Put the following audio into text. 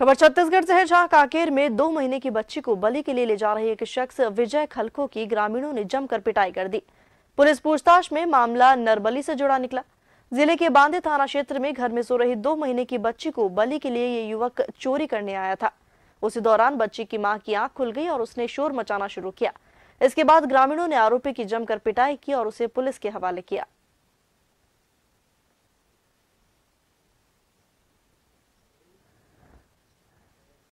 खबर छत्तीसगढ़ से है जहां कांकेर में दो महीने की बच्ची को बलि के लिए ले जा रहे एक शख्स विजय खलको की ग्रामीणों ने जमकर पिटाई कर दी पुलिस पूछताछ में मामला नरबली से जुड़ा निकला जिले के बांदे थाना क्षेत्र में घर में सो रही दो महीने की बच्ची को बलि के लिए ये युवक चोरी करने आया था उसी दौरान बच्ची की मां की आंख खुल गई और उसने शोर मचाना शुरू किया इसके बाद ग्रामीणों ने आरोपी की जमकर पिटाई की और उसे पुलिस के हवाले किया